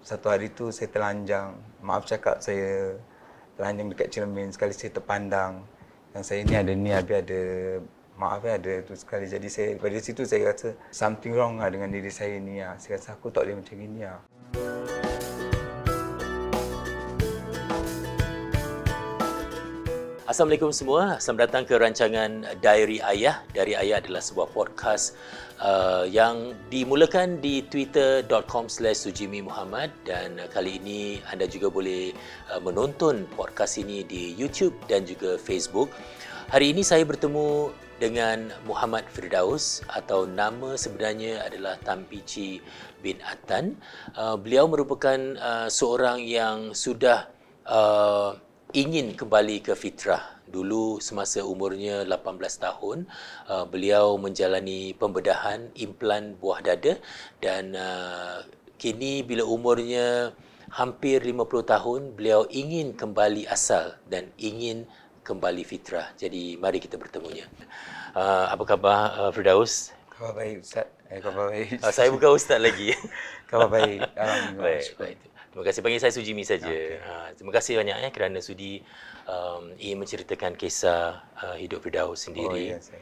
Satu hari tu saya telanjang. Maaf cakap saya telanjang dekat cermin. Sekali saya terpandang. Yang saya ni ada ni habis ada maaf ya ada tu sekali. Jadi saya pada situ saya rasa something wrong lah dengan diri saya ni. Lah. Saya rasa aku tak boleh macam ni lah. Assalamualaikum semua. Selamat datang ke rancangan Diary Ayah. Diary Ayah adalah sebuah podcast uh, yang dimulakan di twitter.com slash sujimi muhammad dan kali ini anda juga boleh uh, menonton podcast ini di YouTube dan juga Facebook. Hari ini saya bertemu dengan Muhammad Firdaus atau nama sebenarnya adalah Tampici bin Atan. Uh, beliau merupakan uh, seorang yang sudah uh, ingin kembali ke fitrah dulu semasa umurnya 18 tahun uh, beliau menjalani pembedahan implan buah dada dan uh, kini bila umurnya hampir 50 tahun beliau ingin kembali asal dan ingin kembali fitrah jadi mari kita bertemunya uh, apa khabar uh, Firdaus khabar baik ustaz eh, khabar baik saya bukan ustaz lagi khabar baik alhamdulillah baik, baik. Terima kasih panggil saya Sujimi saja. Okay. Ha, terima kasih banyak ya kerana sudi um, ingin menceritakan kisah uh, hidup Firdaus sendiri. Oh, yes, yes.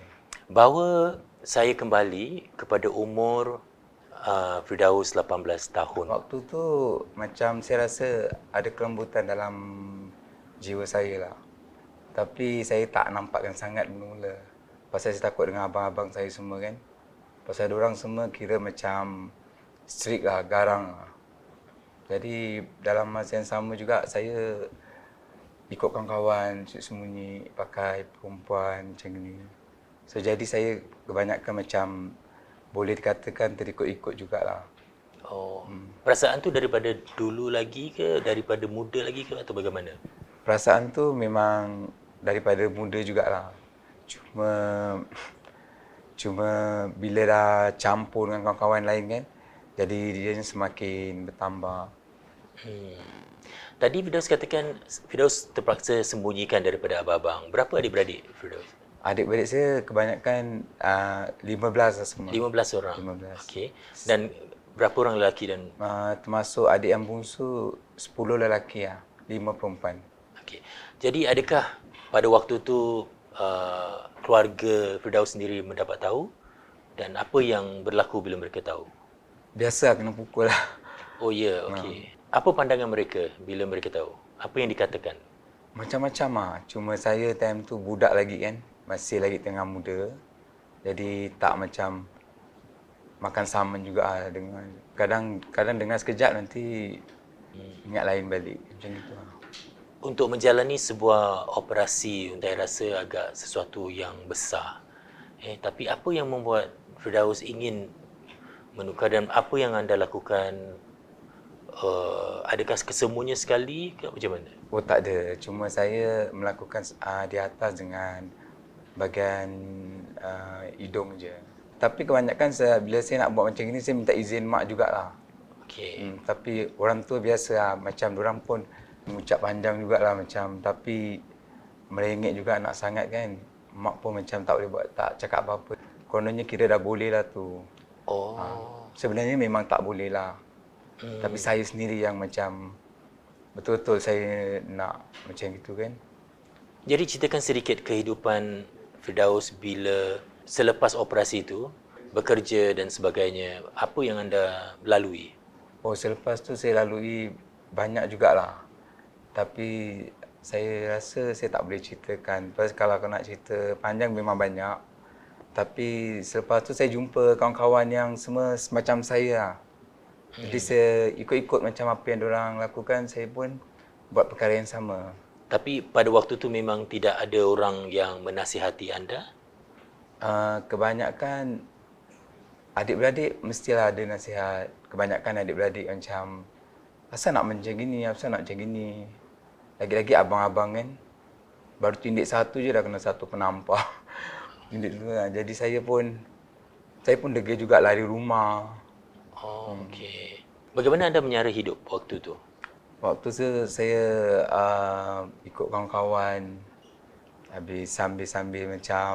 Bahawa saya kembali kepada umur uh, Firdaus 18 tahun. Waktu tu macam saya rasa ada kelembutan dalam jiwa saya lah. Tapi saya tak nampakkan sangat mula. Pasal saya takut dengan abang-abang saya semua kan. Pasal orang semua kira macam strict lah, garang lah. Jadi dalam masa yang sama juga saya ikut kawan-kawan sembunyi pakai perempuan macam ni. So jadi saya kebanyakan macam boleh dikatakan terikut-ikut jugalah. Oh. Hmm. Perasaan tu daripada dulu lagi ke daripada muda lagi ke atau bagaimana? Perasaan tu memang daripada muda jugalah. Cuma cuma bila dah campur dengan kawan-kawan lain kan jadi dia semakin bertambah. Hmm. Tadi Firdaus katakan Firdaus terpaksa sembunyikan daripada abang-abang. Berapa adik-beradik Firdaus? Adik-beradik saya kebanyakan uh, ah, 15 lah semua. 15 orang? 15. Okay. Dan berapa orang lelaki dan? Uh, termasuk adik yang bungsu, 10 lelaki ya, lah. 5 perempuan. Okay. Jadi adakah pada waktu itu uh, ah, keluarga Firdaus sendiri mendapat tahu? Dan apa yang berlaku bila mereka tahu? Biasa lah, kena pukul lah. Oh ya, yeah, okey. Uh apa pandangan mereka bila mereka tahu? Apa yang dikatakan? Macam-macam lah. Cuma saya time tu budak lagi kan. Masih lagi tengah muda. Jadi tak macam makan saman juga ah dengan kadang kadang dengar sekejap nanti ingat lain balik macam itu. Ah. Untuk menjalani sebuah operasi, saya rasa agak sesuatu yang besar. Eh, tapi apa yang membuat Firdaus ingin menukar dan apa yang anda lakukan uh, adakah kesemuanya sekali ke macam mana? Oh tak ada. Cuma saya melakukan uh, di atas dengan bahagian uh, eh, hidung je. Tapi kebanyakan saya, bila saya nak buat macam ini saya minta izin mak jugalah. Okey. Hmm, tapi orang tua biasa lah. macam orang pun mengucap pandang lah macam tapi merengek juga anak sangat kan. Mak pun macam tak boleh buat tak cakap apa-apa. Kononnya kira dah boleh lah tu. Oh. Ha. Sebenarnya memang tak boleh lah tapi hmm. saya sendiri yang macam betul-betul saya nak macam gitu kan jadi ceritakan sedikit kehidupan Firdaus bila selepas operasi itu bekerja dan sebagainya apa yang anda lalui oh selepas tu saya lalui banyak jugalah tapi saya rasa saya tak boleh ceritakan pasal kalau kau nak cerita panjang memang banyak tapi selepas tu saya jumpa kawan-kawan yang semua macam saya lah. Jadi saya ikut-ikut macam apa yang orang lakukan, saya pun buat perkara yang sama. Tapi pada waktu tu memang tidak ada orang yang menasihati anda? Uh, kebanyakan adik-beradik mestilah ada nasihat. Kebanyakan adik-beradik macam, kenapa nak macam gini, kenapa nak macam gini? Lagi-lagi abang-abang kan, baru tindik satu je dah kena satu penampar. tindik dulu Jadi saya pun, saya pun degil juga lari rumah. Oh, hmm. Bagaimana anda menyara hidup waktu tu? Waktu tu saya uh, ikut kawan-kawan habis sambil-sambil macam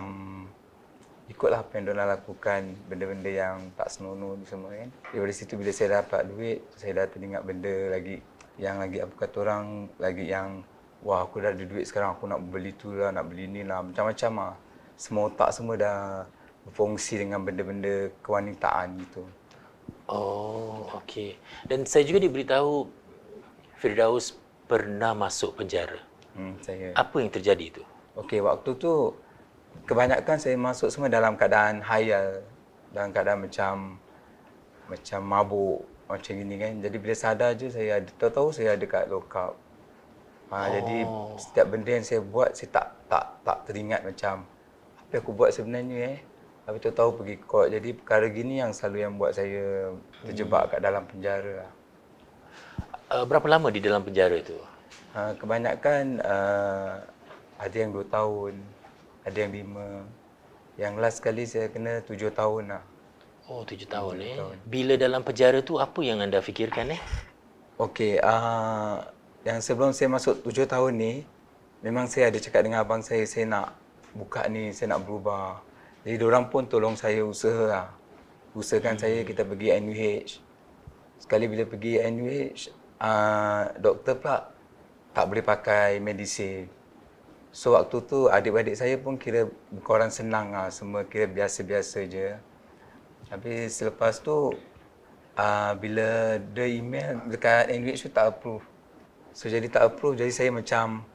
ikutlah apa yang Donald lakukan benda-benda yang tak senonoh ni semua kan. Dari situ bila saya dapat duit, saya dah teringat benda lagi yang lagi apa kata orang lagi yang wah aku dah ada duit sekarang aku nak beli tu lah nak beli ni lah macam-macam lah semua otak semua dah berfungsi dengan benda-benda kewanitaan gitu Oh, okey. Dan saya juga diberitahu Firdaus pernah masuk penjara. Hmm, saya. Apa yang terjadi itu? Okey, waktu tu kebanyakan saya masuk semua dalam keadaan hayal, dan keadaan macam macam mabuk macam ini kan. Jadi bila sadar je saya ada tahu-tahu saya ada kat lokap. Ha, oh. jadi setiap benda yang saya buat saya tak tak tak teringat macam apa aku buat sebenarnya eh. Tapi tu tahu pergi court. Jadi perkara gini yang selalu yang buat saya terjebak hmm. kat dalam penjara. Uh, berapa lama di dalam penjara itu? Uh, kebanyakan uh, ada yang dua tahun, ada yang 5. Yang last kali saya kena tujuh tahun lah. Oh, tujuh tahun, ni. eh. Bila dalam penjara tu apa yang anda fikirkan eh? Okey, uh, yang sebelum saya masuk tujuh tahun ni, memang saya ada cakap dengan abang saya, saya nak buka ni, saya nak berubah. Jadi orang pun tolong saya usaha lah. Usahakan saya hmm. kita pergi NUH. Sekali bila pergi NUH, uh, ah, doktor pula tak boleh pakai medisin. So waktu tu adik-adik saya pun kira korang senang lah. Semua kira biasa-biasa je. Tapi selepas tu, uh, bila dia email dekat NUH tu tak approve. So jadi tak approve, jadi saya macam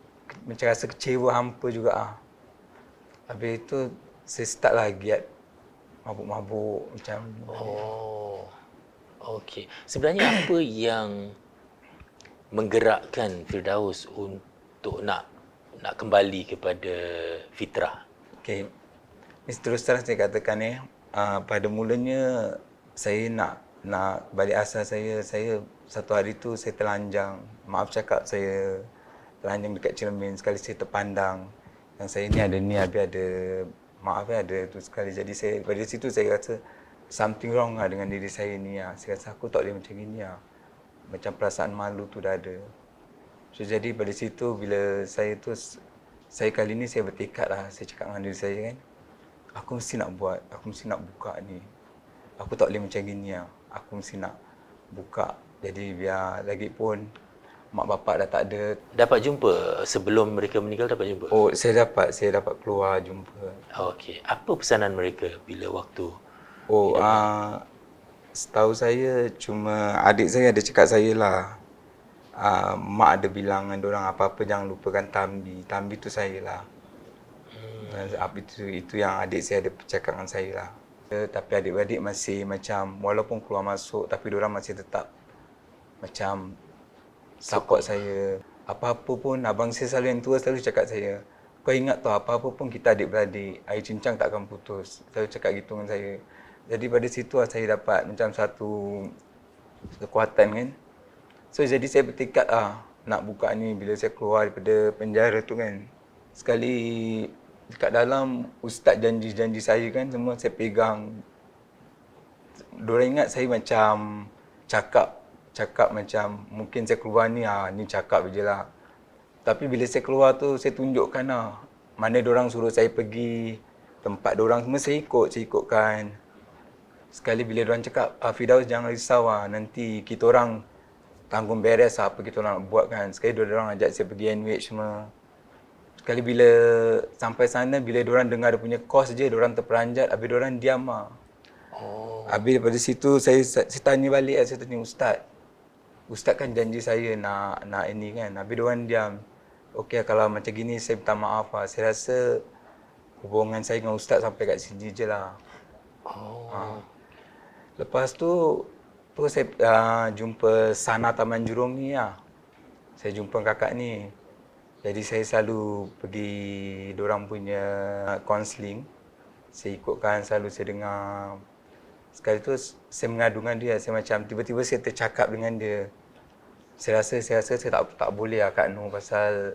macam rasa kecewa hampa juga ah. Habis itu saya start lah giat mabuk-mabuk macam oh okey sebenarnya apa yang menggerakkan Firdaus untuk nak nak kembali kepada fitrah okey ni terus terang saya katakan ya uh, pada mulanya saya nak nak balik asal saya saya satu hari tu saya telanjang maaf cakap saya telanjang dekat cermin sekali saya terpandang dan saya ni ada ni habis ada maaf ya, ada tu sekali jadi saya pada situ saya rasa something wrong lah dengan diri saya ni ya. saya rasa aku tak boleh macam ini. ya. macam perasaan malu tu dah ada so, jadi pada situ bila saya tu saya kali ni saya bertekad lah saya cakap dengan diri saya kan aku mesti nak buat aku mesti nak buka ni aku tak boleh macam ini. ya. aku mesti nak buka jadi biar lagi pun mak bapak dah tak ada dapat jumpa sebelum mereka meninggal dapat jumpa oh saya dapat saya dapat keluar jumpa okey apa pesanan mereka bila waktu oh uh, setahu saya cuma adik saya ada cakap saya lah uh, mak ada bilang dengan orang apa-apa jangan lupakan tambi tambi tu saya lah hmm. itu itu yang adik saya ada cakap dengan saya lah tapi adik-adik masih macam walaupun keluar masuk tapi orang masih tetap macam support saya. Apa-apa pun, abang saya selalu yang tua selalu cakap saya, kau ingat tau apa-apa pun kita adik-beradik, air cincang tak akan putus. Selalu cakap gitu dengan saya. Jadi pada situ lah saya dapat macam satu kekuatan kan. So jadi saya bertekad ah nak buka ni bila saya keluar daripada penjara tu kan. Sekali dekat dalam ustaz janji-janji saya kan semua saya pegang. Dorang ingat saya macam cakap cakap macam mungkin saya keluar ni ah ni cakap je lah. Tapi bila saya keluar tu saya tunjukkan lah mana orang suruh saya pergi tempat orang semua saya ikut saya ikutkan. Sekali bila orang cakap ah, Fidaus jangan risau lah nanti kita orang tanggung beres lah apa kita orang nak buat kan. Sekali dua orang ajak saya pergi NUH semua. Sekali bila sampai sana bila orang dengar dia punya kos je orang terperanjat habis orang diam lah. Oh. Habis daripada situ saya, saya tanya balik ah, saya tanya ustaz ustaz kan janji saya nak nak ini kan. Habis dia orang diam. Okey kalau macam gini saya minta maaf lah. Saya rasa hubungan saya dengan ustaz sampai kat sini je lah. Oh. Ha. Lepas tu tu saya uh, jumpa Sana Taman Jurong ni lah. Saya jumpa kakak ni. Jadi saya selalu pergi dia punya konseling. Saya ikutkan selalu saya dengar sekali tu saya mengadungan dia saya macam tiba-tiba saya tercakap dengan dia saya rasa saya rasa saya tak tak boleh lah kat Nur pasal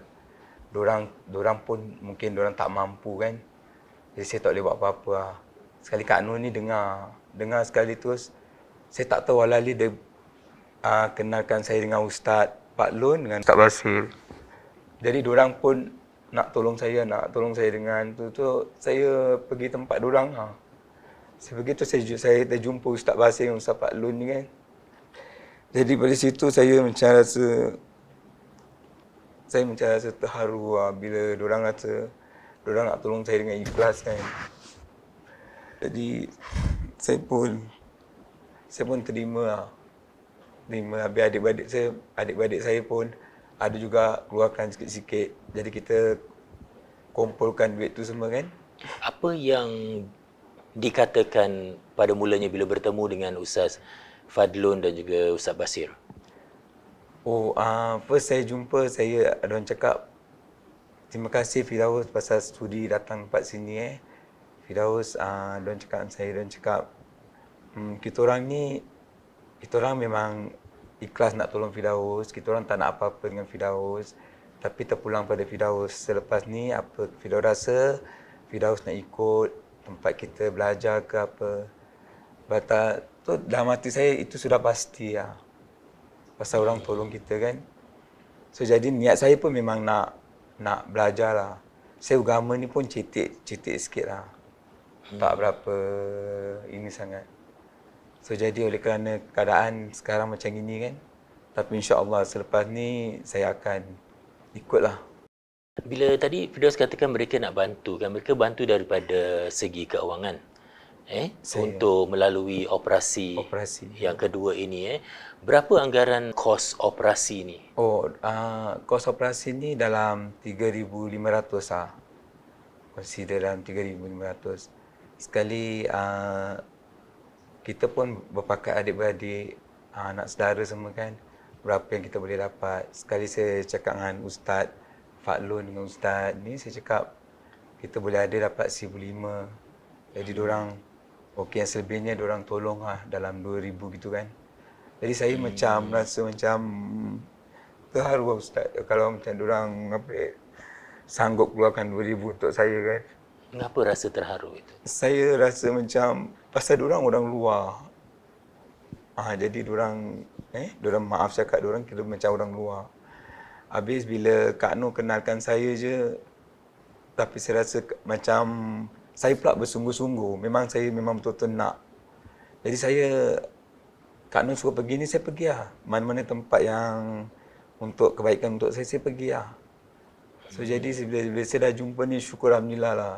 orang orang pun mungkin orang tak mampu kan jadi saya tak boleh buat apa-apa lah. sekali Kak Nur ni dengar dengar sekali tu saya tak tahu walali dia uh, kenalkan saya dengan ustaz Pak Lun dengan Ustaz Basir jadi orang pun nak tolong saya nak tolong saya dengan tu tu saya pergi tempat orang lah. Saya pergi tu saya saya terjumpa Ustaz Basir yang Ustaz Pak Lun ni kan. Jadi pada situ saya macam rasa saya macam rasa terharu lah bila orang kata orang nak tolong saya dengan ikhlas kan. Jadi saya pun saya pun terima lah. Terima habis adik-adik saya, adik-adik saya pun ada juga keluarkan sikit-sikit. Jadi kita kumpulkan duit tu semua kan. Apa yang dikatakan pada mulanya bila bertemu dengan Ustaz Fadlun dan juga Ustaz Basir? Oh, uh, saya jumpa, saya ada orang cakap, terima kasih Firdaus pasal studi datang tempat sini. Eh. Firdaus, uh, ada cakap saya, ada cakap, hmm, kita orang ni, kita orang memang ikhlas nak tolong Firdaus, kita orang tak nak apa-apa dengan Firdaus. Tapi terpulang pada Firdaus selepas ni, apa Firdaus rasa, Firdaus nak ikut tempat kita belajar ke apa. Bata tu dalam hati saya itu sudah pasti ya. Pasal orang tolong kita kan. So jadi niat saya pun memang nak nak belajar lah. Saya agama ni pun cetek-cetek sikit lah. Hmm. Tak berapa ini sangat. So jadi oleh kerana keadaan sekarang macam ini kan. Tapi insya Allah selepas ni saya akan ikutlah bila tadi Firdaus katakan mereka nak bantu kan mereka bantu daripada segi keuangan eh Saya. untuk melalui operasi operasi yang kedua ini eh berapa anggaran kos operasi ini? oh uh, kos operasi ni dalam 3500 ah consider dalam 3500 sekali uh, kita pun berpakat adik-beradik ah, anak saudara semua kan berapa yang kita boleh dapat sekali saya cakap dengan ustaz Pak Lon dengan Ustaz ni saya cakap kita boleh ada dapat RM1,005. Jadi hmm. orang okey yang selebihnya orang tolong lah dalam RM2,000 gitu kan. Jadi saya hmm. macam rasa macam terharu lah Ustaz. Kalau macam orang apa sanggup keluarkan RM2,000 untuk saya kan. Kenapa rasa terharu itu? Saya rasa macam pasal orang orang luar. Ah ha, jadi orang eh orang maaf saya kata orang kita macam orang luar. Habis bila Kak Noor kenalkan saya je, tapi saya rasa macam saya pula bersungguh-sungguh. Memang saya memang betul-betul nak. Jadi saya, Kak Noor suruh pergi ni, saya pergi lah. Mana-mana tempat yang untuk kebaikan untuk saya, saya pergi lah. So, hmm. jadi bila, bila saya dah jumpa ni, syukur Alhamdulillah lah.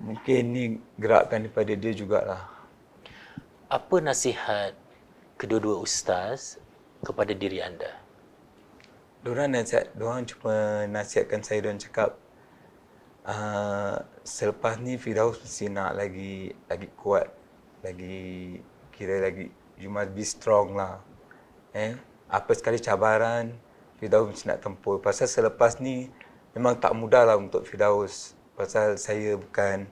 Mungkin ni gerakkan daripada dia jugalah. Apa nasihat kedua-dua ustaz kepada diri anda? Diorang nasihat, diorang cuma nasihatkan saya dan cakap uh, selepas ni Firdaus mesti nak lagi lagi kuat, lagi kira lagi you must be strong lah. Eh, apa sekali cabaran Firdaus mesti nak tempuh. Pasal selepas ni memang tak mudah lah untuk Firdaus. Pasal saya bukan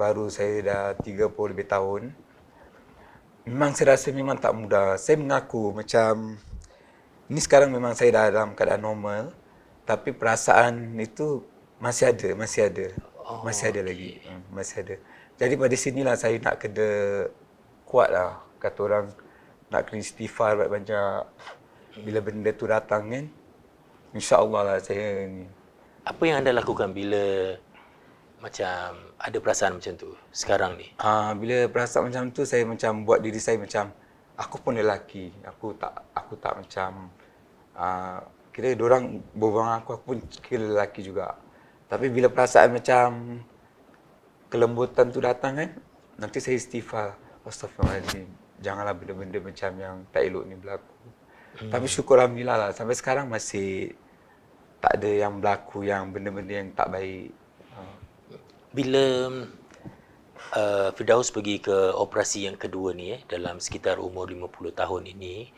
baru saya dah 30 lebih tahun. Memang saya rasa memang tak mudah. Saya mengaku macam ini sekarang memang saya dah dalam keadaan normal tapi perasaan itu masih ada masih ada oh, masih ada okay. lagi hmm, masih ada jadi pada sinilah saya nak kena kuatlah kata orang nak kena istighfar banyak-banyak bila benda tu datang kan insyaallah lah saya ni apa yang anda lakukan bila macam ada perasaan macam tu sekarang ni ah uh, bila perasaan macam tu saya macam buat diri saya macam aku pun lelaki. Aku tak aku tak macam uh, kira dia orang berbuang aku aku pun kira lelaki juga. Tapi bila perasaan macam kelembutan tu datang kan, nanti saya istighfar. Astaghfirullahalazim. Janganlah benda-benda macam yang tak elok ni berlaku. Hmm. Tapi syukur alhamdulillah lah sampai sekarang masih tak ada yang berlaku yang benda-benda yang tak baik. Uh. Bila uh, Firdaus pergi ke operasi yang kedua ni eh, dalam sekitar umur 50 tahun ini,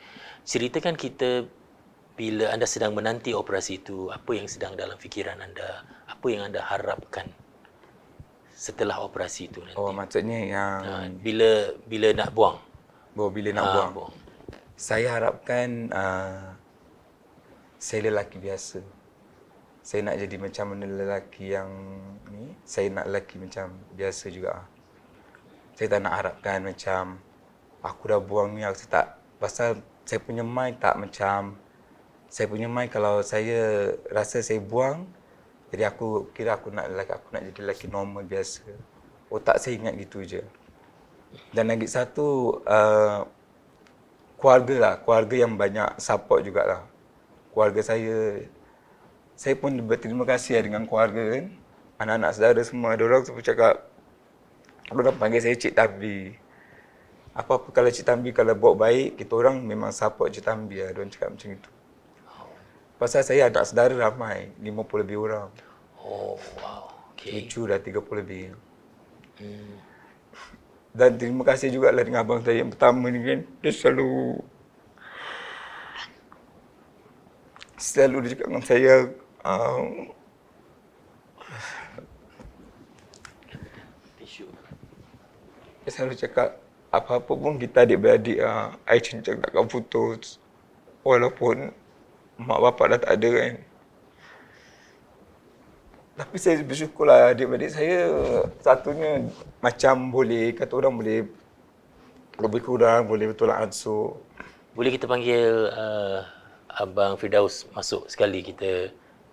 ceritakan kita bila anda sedang menanti operasi itu, apa yang sedang dalam fikiran anda, apa yang anda harapkan setelah operasi itu nanti. Oh, maksudnya yang... Uh, bila bila nak buang. Oh, bila nak uh, buang. buang. Saya harapkan uh, saya lelaki biasa. Saya nak jadi macam lelaki yang ni. Saya nak lelaki macam biasa juga. Uh, saya tak nak harapkan macam aku dah buang ni aku tak pasal saya punya mai tak macam saya punya mai kalau saya rasa saya buang jadi aku kira aku nak lelaki aku nak jadi lelaki normal biasa otak saya ingat gitu je dan lagi satu uh, keluarga lah keluarga yang banyak support jugalah keluarga saya saya pun berterima kasih lah dengan keluarga kan anak-anak saudara semua ada orang cakap orang panggil saya Cik Tambi. Apa-apa kalau Cik Tambi kalau buat baik, kita orang memang support Cik Tambi lah. Mereka cakap macam itu. Pasal saya ada saudara ramai, lima puluh lebih orang. Oh, wow. Okay. Lucu dah puluh lebih. Hmm. Dan terima kasih juga lah dengan abang saya yang pertama ni kan. Dia selalu... Selalu dia cakap dengan saya... Um, selalu cakap apa-apa pun kita adik-beradik ah ha, ai cinta takkan putus walaupun mak bapak dah tak ada kan tapi saya bersyukur lah adik-beradik saya satunya macam boleh kata orang boleh lebih kurang boleh betul lah ansur boleh kita panggil uh, abang Firdaus masuk sekali kita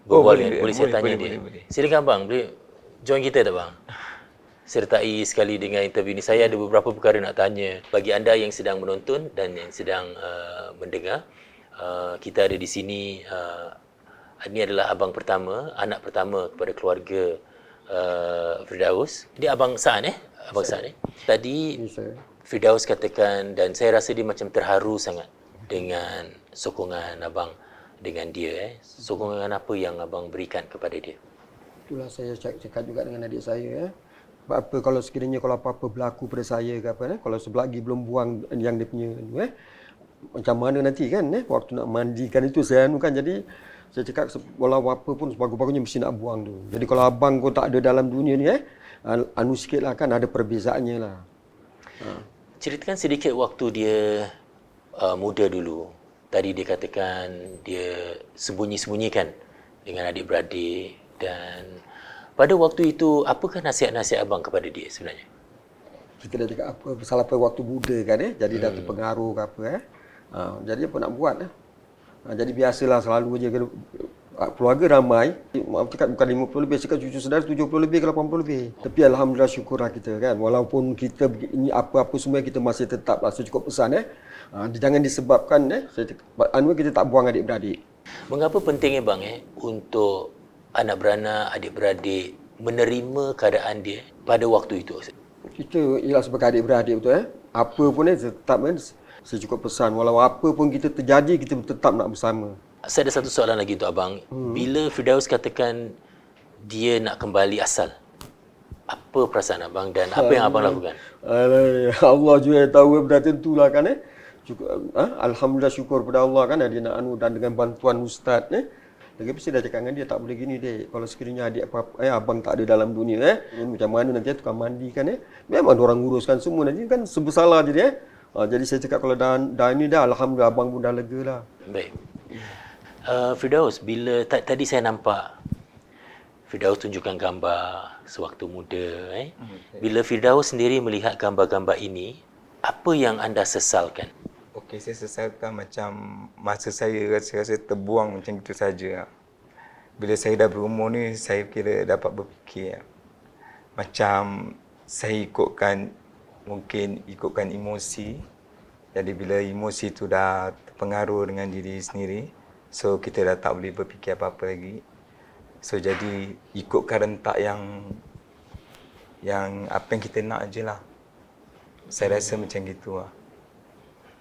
oh, berbual oh, boleh, boleh, boleh, saya boleh, tanya boleh, dia boleh, boleh. silakan abang boleh join kita tak bang sertai sekali dengan interview ini. Saya ada beberapa perkara nak tanya bagi anda yang sedang menonton dan yang sedang uh, mendengar. Uh, kita ada di sini. Uh, ini adalah abang pertama, anak pertama kepada keluarga uh, Firdaus. Jadi abang San eh? Abang San eh? Tadi ya, Firdaus katakan dan saya rasa dia macam terharu sangat dengan sokongan abang dengan dia. Eh? Sokongan apa yang abang berikan kepada dia? Itulah saya cakap juga dengan adik saya. Eh? apa kalau sekiranya kalau apa-apa berlaku pada saya ke apa eh? kalau sebelah lagi belum buang yang dia punya tu eh macam mana nanti kan eh waktu nak mandikan itu saya anu kan jadi saya cakap walau apa pun sebagus-bagusnya mesti nak buang tu jadi kalau abang kau tak ada dalam dunia ni eh anu sikitlah kan ada perbezaannya lah ha. ceritakan sedikit waktu dia uh, muda dulu tadi dia katakan dia sembunyi-sembunyikan dengan adik-beradik dan pada waktu itu, apakah nasihat-nasihat abang kepada dia sebenarnya? Kita dah cakap apa, salah pada waktu muda kan eh. Jadi hmm. dah terpengaruh ke apa eh. Ha, jadi apa nak buat eh. Ha, jadi biasalah selalu je ha, keluarga ramai. Maaf cakap bukan 50 lebih, cakap cucu saudara 70 lebih ke 80 lebih. Tapi Alhamdulillah syukurlah kita kan. Walaupun kita ini apa-apa semua kita masih tetap lah. So, cukup pesan eh. Ha, jangan disebabkan eh. Anwar kita tak buang adik-beradik. Mengapa pentingnya bang eh untuk anak berana, adik-beradik menerima keadaan dia pada waktu itu? Kita ialah sebagai adik-beradik betul eh. Apa pun eh, tetap kan eh, saya cukup pesan. Walau apa pun kita terjadi, kita tetap nak bersama. Saya ada satu soalan lagi untuk Abang. Hmm. Bila Firdaus katakan dia nak kembali asal, apa perasaan Abang dan apa yang Abang lakukan? Allah juga yang tahu eh, benda tentulah kan eh. eh alhamdulillah syukur pada Allah kan eh, dia nak anu dan dengan bantuan ustaz eh lagi pun saya dah cakap dengan dia tak boleh gini dek. Kalau sekiranya adik apa, eh, abang tak ada dalam dunia eh. macam mana nanti eh, mandi kan eh. Memang dia orang uruskan semua nanti kan sebesalah jadi eh. Uh, jadi saya cakap kalau dah, dah ini dah alhamdulillah abang pun dah lega lah. Baik. Uh, Firdaus, bila tadi saya nampak Firdaus tunjukkan gambar sewaktu muda. Eh? Hmm, bila Firdaus sendiri melihat gambar-gambar ini, apa yang anda sesalkan? Okey, saya sesalkan macam masa saya rasa-rasa terbuang macam itu saja. Bila saya dah berumur ni, saya kira dapat berfikir. Macam saya ikutkan, mungkin ikutkan emosi. Jadi bila emosi itu dah terpengaruh dengan diri sendiri, so kita dah tak boleh berfikir apa-apa lagi. So jadi ikutkan rentak yang yang apa yang kita nak je lah. Saya rasa macam gitu lah.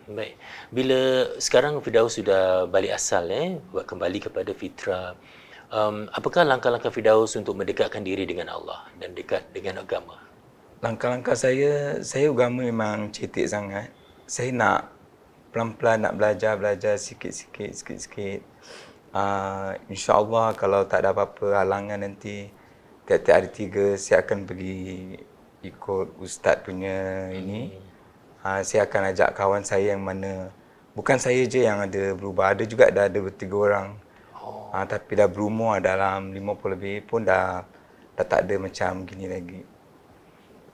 Baik. Bila sekarang Firdaus sudah balik asal eh, buat kembali kepada Fitra, Um, apakah langkah-langkah Firdaus untuk mendekatkan diri dengan Allah dan dekat dengan agama? Langkah-langkah saya, saya agama memang cetek sangat. Saya nak pelan-pelan nak belajar, belajar sikit-sikit, sikit-sikit. Uh, InsyaAllah kalau tak ada apa-apa halangan nanti, tiap-tiap hari tiga saya akan pergi ikut ustaz punya ini. Hmm ha, saya akan ajak kawan saya yang mana bukan saya je yang ada berubah ada juga dah ada bertiga orang oh. ha, tapi dah berumur dalam 50 lebih pun dah dah tak ada macam gini lagi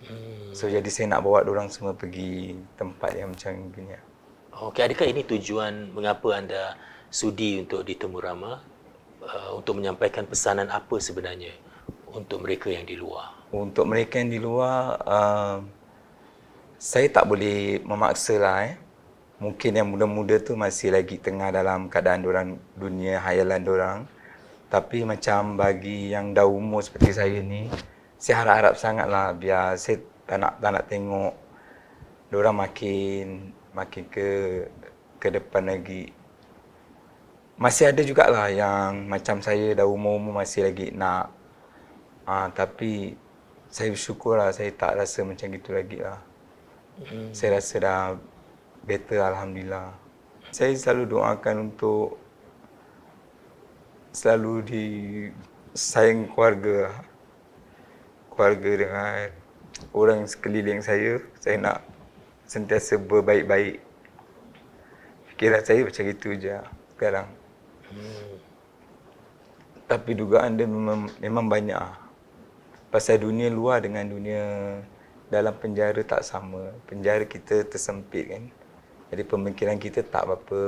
hmm. so jadi saya nak bawa orang semua pergi tempat yang macam gini ya. Okey, adakah ini tujuan mengapa anda sudi untuk ditemu Rama uh, untuk menyampaikan pesanan apa sebenarnya untuk mereka yang di luar? Untuk mereka yang di luar, uh, saya tak boleh memaksa lah eh. Mungkin yang muda-muda tu masih lagi tengah dalam keadaan orang dunia hayalan orang. Tapi macam bagi yang dah umur seperti saya ni, saya harap-harap sangatlah biar saya tak nak, tak nak tengok orang makin makin ke ke depan lagi. Masih ada jugalah yang macam saya dah umur-umur masih lagi nak. Ha, tapi saya bersyukurlah saya tak rasa macam itu lagi lah. Hmm. Saya rasa dah better alhamdulillah. Saya selalu doakan untuk selalu di sayang keluarga. Keluarga dengan orang sekeliling saya, saya nak sentiasa berbaik-baik. Fikiran saya macam itu je lah sekarang. Hmm. Tapi dugaan dia memang, memang banyak. Lah. Pasal dunia luar dengan dunia dalam penjara tak sama. Penjara kita tersempit kan. Jadi pemikiran kita tak berapa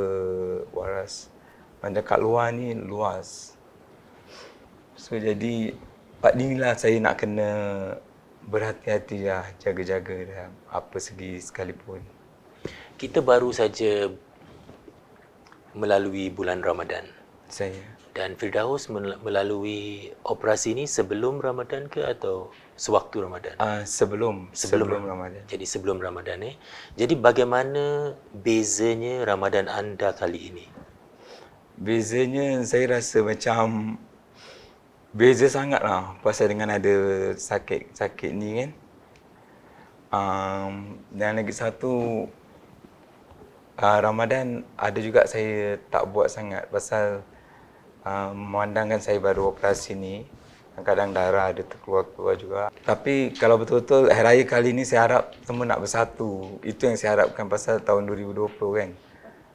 waras. Macam kat luar ni luas. So jadi Pak inilah saya nak kena berhati-hati lah, jaga-jaga dalam apa segi sekalipun. Kita baru saja melalui bulan Ramadan. Saya. Dan Firdaus melalui operasi ini sebelum Ramadan ke atau sewaktu Ramadan? Uh, sebelum, sebelum sebelum Ramadan. Jadi sebelum Ramadan ni. Eh? Jadi bagaimana bezanya Ramadan anda kali ini? Bezanya saya rasa macam beza sangatlah pasal dengan ada sakit-sakit ni kan. Um, dan lagi satu uh, Ramadan ada juga saya tak buat sangat pasal uh, memandangkan saya baru operasi ni kadang darah ada terkeluar-keluar juga. Tapi kalau betul-betul hari raya kali ini saya harap semua nak bersatu. Itu yang saya harapkan pasal tahun 2020 kan.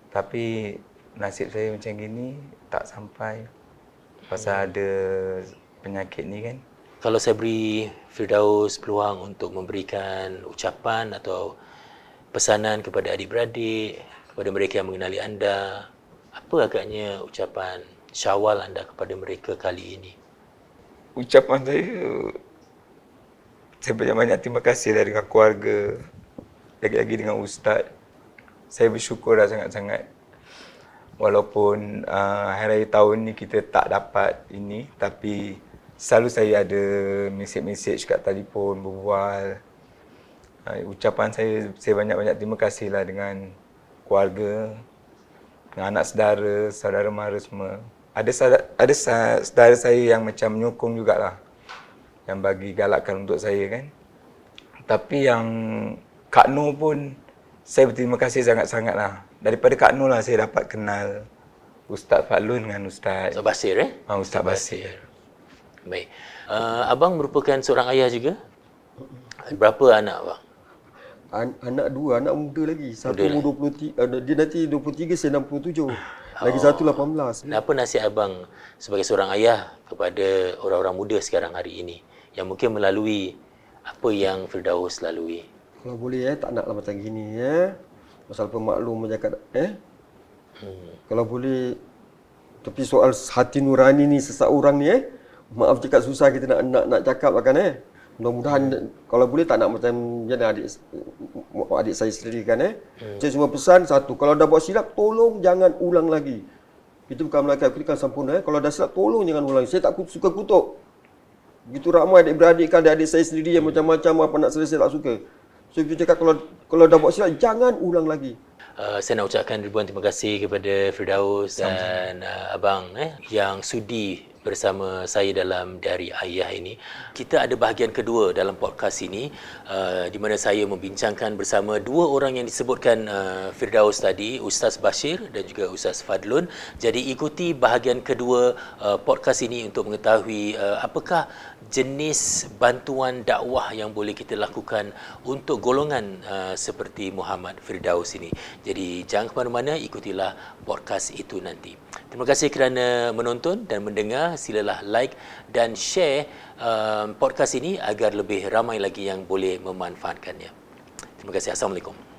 Tapi nasib saya macam gini tak sampai pasal hmm. ada penyakit ni kan. Kalau saya beri Firdaus peluang untuk memberikan ucapan atau pesanan kepada adik-beradik, kepada mereka yang mengenali anda, apa agaknya ucapan syawal anda kepada mereka kali ini? ucapan saya saya banyak-banyak terima kasih lah dengan keluarga lagi-lagi dengan ustaz saya bersyukur lah sangat-sangat walaupun uh, hari raya tahun ni kita tak dapat ini tapi selalu saya ada mesej-mesej kat telefon berbual uh, ucapan saya saya banyak-banyak terima kasih lah dengan keluarga dengan anak saudara, saudara mara semua ada ada saudara saya yang macam menyokong jugalah yang bagi galakkan untuk saya kan tapi yang Kak Noor pun saya berterima kasih sangat-sangat lah daripada Kak Noor lah saya dapat kenal Ustaz Falun dengan Ustaz Ustaz Basir eh ah, Ustaz, Ustaz Basir. Basir baik uh, abang merupakan seorang ayah juga berapa anak abang An- anak dua anak muda lagi satu umur 23 uh, dia nanti 23 saya 67 lagi oh. satu 18. Apa nasihat abang sebagai seorang ayah kepada orang-orang muda sekarang hari ini yang mungkin melalui apa yang Firdaus lalui? Kalau boleh eh, tak naklah macam gini ya. Eh. Pasal pemaklum menjaga eh. Hmm. Kalau boleh tapi soal hati nurani ni sesak orang ni eh. Maaf cakap susah kita nak nak nak cakap akan eh mudah-mudahan kalau boleh tak nak macam jangan adik adik saya sendiri kan eh. Hmm. Saya cuma pesan satu, kalau dah buat silap tolong jangan ulang lagi. Itu bukan melaka, itu kan sempurna eh. Kalau dah silap tolong jangan ulang. Saya tak suka kutuk. Begitu ramai adik-beradik kan adik saya sendiri yang hmm. macam-macam apa nak selesai tak suka. So dia cakap kalau kalau dah buat silap jangan ulang lagi. Uh, saya nak ucapkan ribuan terima kasih kepada Firdaus dan uh, abang eh yang sudi bersama saya dalam Dari Ayah ini. Kita ada bahagian kedua dalam podcast ini uh, di mana saya membincangkan bersama dua orang yang disebutkan uh, Firdaus tadi, Ustaz Bashir dan juga Ustaz Fadlun. Jadi ikuti bahagian kedua uh, podcast ini untuk mengetahui uh, apakah jenis bantuan dakwah yang boleh kita lakukan untuk golongan uh, seperti Muhammad Firdaus ini. Jadi jangan ke mana-mana, ikutilah podcast itu nanti. Terima kasih kerana menonton dan mendengar. Silalah like dan share uh, podcast ini agar lebih ramai lagi yang boleh memanfaatkannya. Terima kasih. Assalamualaikum.